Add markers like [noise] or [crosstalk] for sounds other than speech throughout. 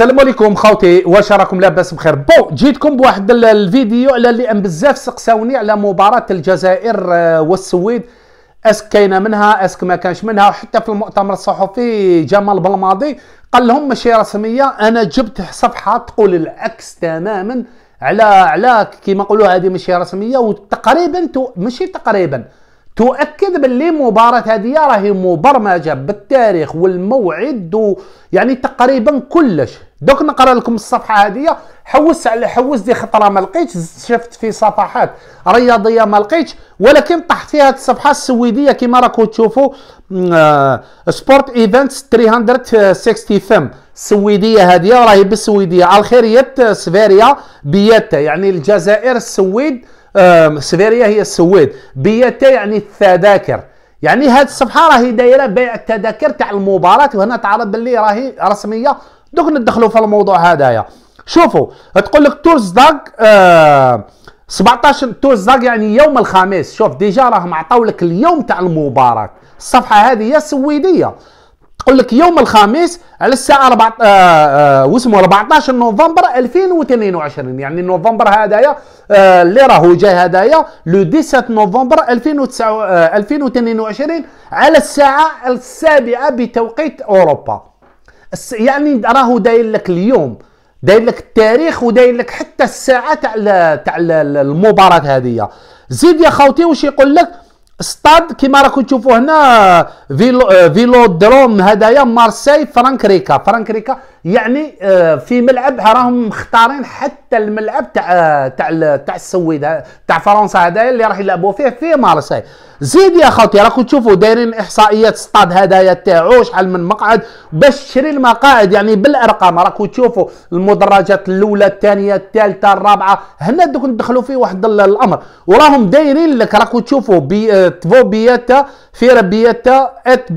السلام عليكم خوتي واش راكم لاباس بخير بون جيتكم بواحد الفيديو على اللي ام بزاف سقساوني على مباراه الجزائر آه، والسويد اسك كاينه منها اسك ما كانش منها وحتى في المؤتمر الصحفي جمال بلماضي قال لهم ماشي رسميه انا جبت صفحه تقول العكس تماما على على كيما نقولوا هذه ماشي رسميه وتقريبا ماشي تقريبا تؤكد باللي مباراة هذه راهي مبرمجة بالتاريخ والموعد و يعني تقريبا كلش دوك نقرا لكم الصفحة هذه حوس على حوس دي خطرة ما لقيتش شفت في صفحات رياضية ما لقيتش ولكن طحت في هذه الصفحة السويدية كما راكم تشوفوا سبورت ايفنتس 365 السويدية هذه راهي بالسويدية الخيرية سفيريا بيتا يعني الجزائر السويد سفيريا هي السويد بيتا يعني التذاكر يعني هذه الصفحه راهي دايره بيع التذاكر تاع المباراه وهنا تعرض باللي راهي رسميه دوك ندخلوا في الموضوع هذايا شوفوا تقول لك توزداغ آه 17 توزداغ يعني يوم الخميس شوف ديجا راهم عطاولك اليوم تاع المباراه الصفحه هذه هي سويديه تقول لك يوم الخميس على الساعه 4 آه آه واسمه 14 نوفمبر 2022 يعني نوفمبر هذايا آه اللي راهو جاي هذايا لو 17 نوفمبر 2009 2022 آه، على الساعه السابعه بتوقيت اوروبا يعني راهو داير لك اليوم داير لك التاريخ وداير لك حتى الساعه تاع تاع المباراه هذه زيد يا خوتي واش يقول لك ستاد كيما راكم تشوفوا هنا فيلو فيلو درون هدايا مارسي فرانكريكا فرانكريكا يعني آه، في ملعبها راهم مختارين حتى الملعب تاع آه، تاع تاع السويد آه، تاع فرنسا هذايا اللي راح يلعبوا فيه في مارسي زيد يا خوتي راكم تشوفوا دايرين احصائيات ستاد هدايا تاعو شحال من مقعد باش تشري المقاعد يعني بالارقام راكم تشوفوا المدرجات الاولى الثانيه الثالثه الرابعه هنا دوك ندخلوا في واحد الامر وراهم دايرين لك راكم تشوفوا بي تفو بيتا فير ات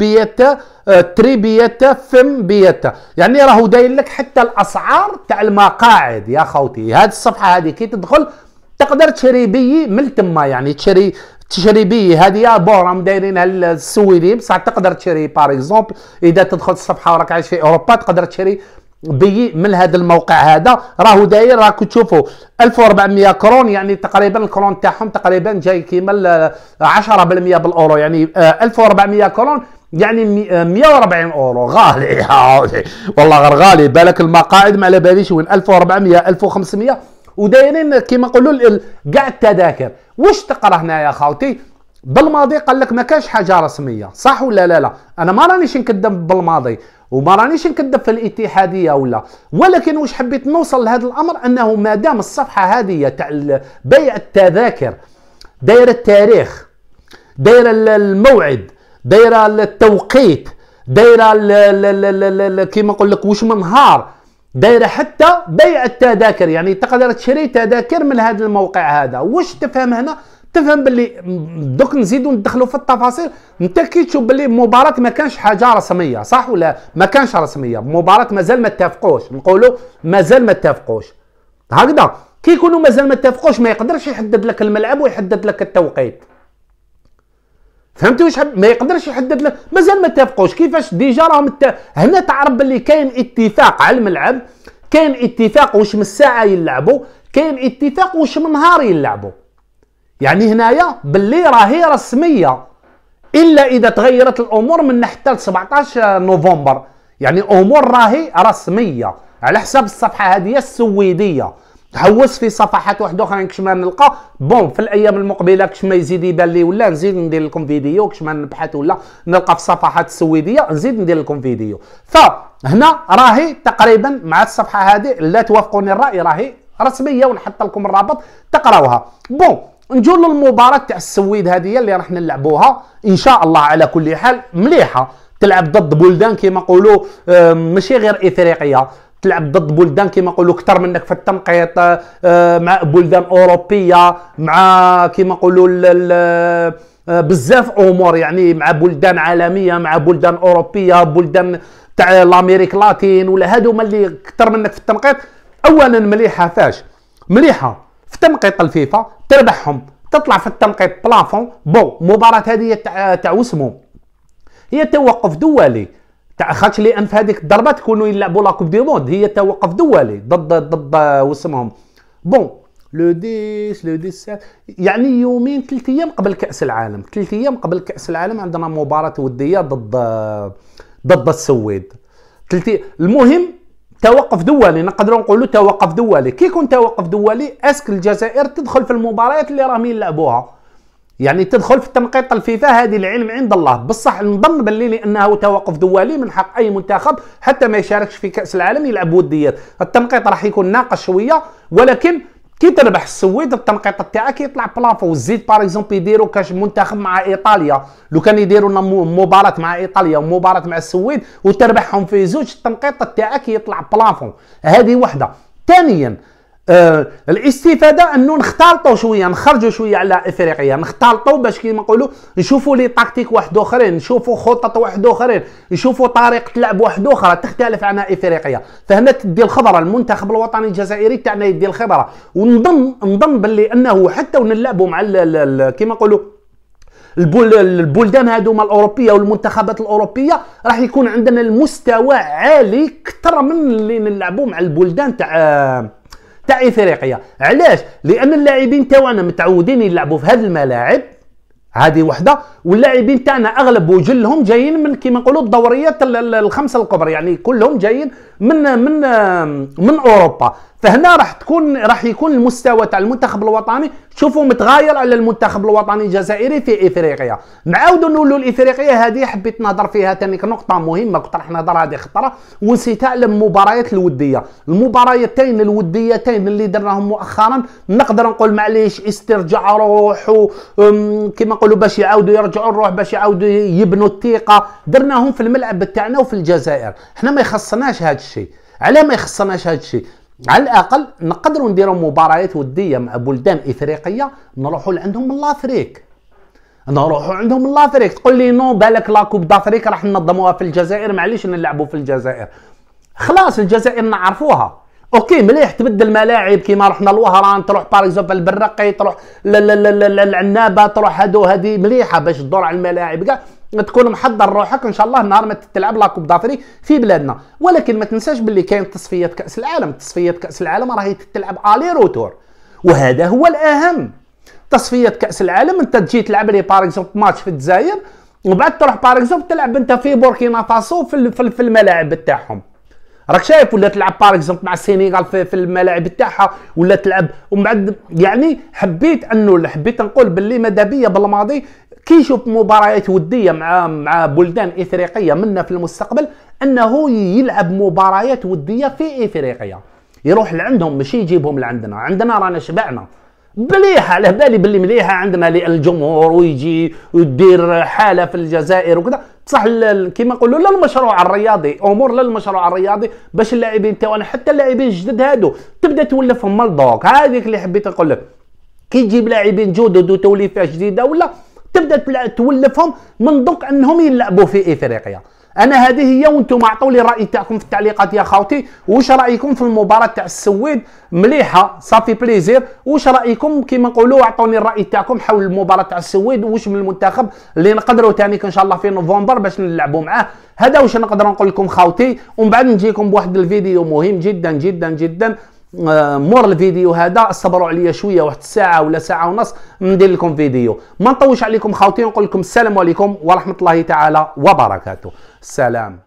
آه، تريبيتا بيتا فم بيتا يعني راهو داير لك حتى الاسعار تاع المقاعد يا خوتي هذه الصفحه هذه كي تدخل تقدر تشري بي من تما يعني تشري تشري بي هذه راهم دايرينها السويدي بصح تقدر تشري باغ اكزومبل اذا تدخل الصفحه وراك عايش في اوروبا تقدر تشري بي من هذا الموقع هذا راهو داير راكو تشوفوا 1400 كرون يعني تقريبا الكرون تاعهم تقريبا جاي كيما 10% بالاورو يعني 1400 آه، كرون يعني 140 آه، اورو غالي [laughs] والله غير غالي بالك المقاعد ما على باليش وين 1400 1500 ودايرين كيما نقولوا كاع التذاكر واش تقرا هنا يا خاوتي بالماضي قال لك ما كانش حاجه رسميه صح ولا لا لا انا ما رانيش نكذب بالماضي وما رانيش نكذب في الاتحاديه ولا ولكن واش حبيت نوصل لهذا الامر انه ما دام الصفحه هذه تاع بيع التذاكر دايره التاريخ دايره الموعد دايره التوقيت دايره كيما نقول لك واش من نهار دايره حتى بيع التذاكر يعني تقدر تشري تذاكر من هذا الموقع هذا واش تفهم هنا تفهم باللي دوك نزيدو ندخلو في التفاصيل انت كي تشوف باللي مباراه ما كانش حاجه رسميه صح ولا ما كانش رسميه مباراه مازال ما اتفقوش نقولو مازال ما اتفقوش هكذا كي يكونوا مازال ما اتفقوش ما يقدرش يحدد لك الملعب ويحدد لك التوقيت فهمتي واش ما يقدرش يحدد لك مازال ما اتفقوش كيفاش ديجا راهم الت... هنا تعرف باللي كاين اتفاق على الملعب كاين اتفاق واش من الساعه يلعبوا كاين اتفاق واش من نهار يلعبوا يعني هنايا باللي راهي رسميه الا اذا تغيرت الامور من حتى 17 نوفمبر يعني امور راهي رسميه على حساب الصفحه هذه السويديه تحوس في صفحات واحد اخرى يعني كش ما نلقى بون في الايام المقبله كش ما يزيد يبان لي ولا نزيد ندير لكم فيديو كش ما نبحث ولا نلقى في الصفحات السويديه نزيد ندير لكم فيديو فهنا راهي تقريبا مع الصفحه هذه لا توافقوني الراي راهي رسميه ونحط لكم الرابط تقراوها بون نجوا للمباراه تاع السويد هذه اللي راح نلعبوها ان شاء الله على كل حال مليحه تلعب ضد بلدان كيما نقولوا آه، ماشي غير افريقيا تلعب ضد بلدان كيما نقولوا اكثر منك في التنقيط آه، مع بلدان اوروبيه مع كيما نقولوا آه، بزاف امور يعني مع بلدان عالميه مع بلدان اوروبيه بلدان تاع لاميريك لاتين ولا هادو هما اللي اكثر منك في التنقيط اولا مليحه فاش مليحه في تنقيط الفيفا تربحهم تطلع في التنقيط بلافون بون مباراة هذه تاع تاع وسمو هي توقف دولي تاع خاطش لان في هذيك الضربه تكونوا يلعبوا لا كوب دي موند هي توقف دولي ضد ضد وسمهم بون لو ديس لو ديس يعني يومين ثلاث ايام قبل كاس العالم ثلاث ايام قبل كاس العالم عندنا مباراه وديه ضد ضد السويد ثلاث المهم توقف دولي نقدروا نقولوا توقف دولي كي يكون توقف دولي اسك الجزائر تدخل في المباريات اللي راهم يلعبوها يعني تدخل في تنقيط الفيفا هذه العلم عند الله بصح نظن باللي لانه توقف دولي من حق اي منتخب حتى ما يشاركش في كاس العالم يلعب وديات التنقيط راح يكون ناقص شويه ولكن كي تربح السويد التنقيط تاعك يطلع بلافو وزيد باغ اكزومبل يديروا كاش منتخب مع ايطاليا لو كان يديروا لنا مباراه مع ايطاليا ومباراه مع السويد وتربحهم في زوج التنقيط تاعك يطلع بلافو هذه وحده ثانيا آه الاستفاده انه نختلطوا شويه نخرجوا شويه على افريقيا نختلطوا باش كيما نقولوا نشوفوا لي تاكتيك واحد اخرين نشوفوا خطط واحد اخرين نشوفوا طريقه لعب واحد اخرى تختلف عن افريقيا فهنا تدي الخبره المنتخب الوطني الجزائري تاعنا يدي الخبره ونظن نظن باللي انه حتى ونلعبوا مع كيما نقولوا البلدان هذوما الاوروبيه والمنتخبات الاوروبيه راح يكون عندنا المستوى عالي اكثر من اللي نلعبوا مع البلدان تاع تاع افريقيا علاش لان اللاعبين تاعنا متعودين يلعبوا في هذه الملاعب هذه وحده واللاعبين تاعنا اغلب وجلهم جايين من كيما نقولوا الدوريات الخمسه الكبرى يعني كلهم جايين من من من اوروبا فهنا راح تكون راح يكون المستوى تاع المنتخب الوطني شوفوا متغاير على المنتخب الوطني الجزائري في افريقيا نعاودوا نقولوا الافريقيه هذه حبيت نهضر فيها ثاني نقطه مهمه كنت راح نهضر هذه خطره ونسيت على المباريات الوديه المباريتين الوديتين اللي درناهم مؤخرا نقدر نقول معليش استرجاع روح كما نقولوا باش يعاودوا يرجعوا يرجعوا الروح باش يعاودوا يبنوا الثقه درناهم في الملعب تاعنا وفي الجزائر احنا ما يخصناش هذا الشيء على ما يخصناش هذا الشيء على الاقل نقدروا نديروا مباريات وديه مع بلدان افريقيه نروحوا لعندهم من لافريك نروحوا عندهم من لافريك تقول لي نو بالك لا كوب دافريك راح ننظموها في الجزائر معليش نلعبوا في الجزائر خلاص الجزائر نعرفوها اوكي مليح تبدل ملاعب كيما رحنا لوهران تروح باغ اكزومبل البرقي تروح العنابه تروح هادو هادي مليحه باش تدور على الملاعب كاع تكون محضر روحك ان شاء الله نهار ما تلعب لا كوب دافري في بلادنا ولكن ما تنساش باللي كاين تصفيات كاس العالم تصفيات كاس العالم راهي تلعب الي روتور وهذا هو الاهم تصفيات كاس العالم انت تجي تلعب لي باغ اكزومبل ماتش في الجزائر ومن بعد تروح باغ اكزومبل تلعب انت في بوركينا فاسو في الملاعب تاعهم راك شايف ولا تلعب بار اكزومبل مع السينغال في, في الملاعب تاعها ولا تلعب ومن بعد يعني حبيت انه حبيت نقول باللي ماذا بيا بالماضي كي يشوف مباريات وديه مع مع بلدان افريقيه منا في المستقبل انه يلعب مباريات وديه في افريقيا يروح لعندهم ماشي يجيبهم لعندنا عندنا رانا شبعنا مليحه على بالي باللي مليحه عندنا للجمهور ويجي ويدير حاله في الجزائر وكذا بصح كيما نقولوا للمشروع الرياضي امور للمشروع الرياضي باش اللاعبين تاعنا حتى اللاعبين الجدد هادو تبدا تولفهم من الدوق هذيك اللي حبيت نقول لك كي تجيب لاعبين جدد وتوليفات جديده ولا تبدا تولفهم من دوك انهم يلعبوا في افريقيا انا هذه هي وانتم اعطوا لي الراي تاعكم في التعليقات يا خاوتي واش رايكم في المباراه تاع السويد مليحه صافي بليزير واش رايكم كيما نقولوا اعطوني الراي تاعكم حول المباراه تاع السويد واش من المنتخب اللي نقدروا تانيك ان شاء الله في نوفمبر باش نلعبوا معاه هذا واش نقدر نقول لكم خاوتي ومن بعد نجيكم بواحد الفيديو مهم جدا جدا جدا آه، مور الفيديو هذا صبروا عليا شويه واحد الساعه ولا ساعه ونص ندير لكم فيديو ما نطولش عليكم خاوتي نقول لكم السلام عليكم ورحمه الله تعالى وبركاته السلام